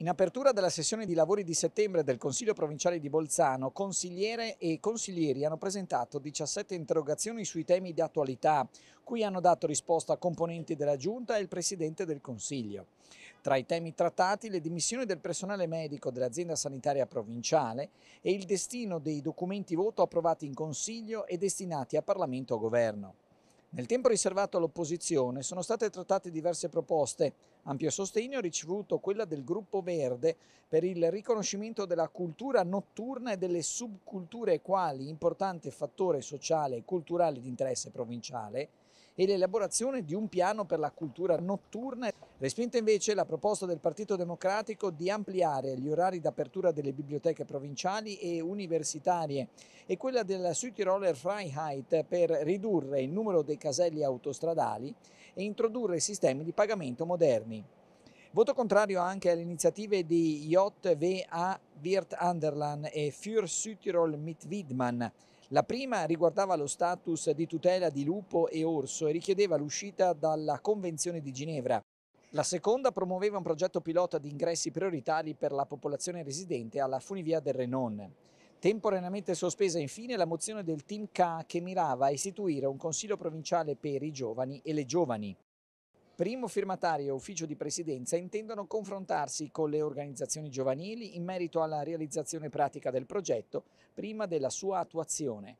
In apertura della sessione di lavori di settembre del Consiglio provinciale di Bolzano, consigliere e consiglieri hanno presentato 17 interrogazioni sui temi di attualità, cui hanno dato risposta componenti della Giunta e il Presidente del Consiglio. Tra i temi trattati le dimissioni del personale medico dell'azienda sanitaria provinciale e il destino dei documenti voto approvati in Consiglio e destinati a Parlamento o Governo. Nel tempo riservato all'opposizione sono state trattate diverse proposte. Ampio sostegno ha ricevuto quella del Gruppo Verde per il riconoscimento della cultura notturna e delle subculture quali importante fattore sociale e culturale di interesse provinciale e l'elaborazione di un piano per la cultura notturna. Respinta invece la proposta del Partito Democratico di ampliare gli orari d'apertura delle biblioteche provinciali e universitarie e quella della Südtiroler Freiheit per ridurre il numero dei caselli autostradali e introdurre sistemi di pagamento moderni. Voto contrario anche alle iniziative di JWA Wirt Anderlan e Für Südtirol mit Widmann la prima riguardava lo status di tutela di lupo e orso e richiedeva l'uscita dalla Convenzione di Ginevra. La seconda promuoveva un progetto pilota di ingressi prioritari per la popolazione residente alla funivia del Renon. Temporaneamente sospesa infine la mozione del Team K che mirava a istituire un consiglio provinciale per i giovani e le giovani primo firmatario e ufficio di presidenza intendono confrontarsi con le organizzazioni giovanili in merito alla realizzazione pratica del progetto prima della sua attuazione.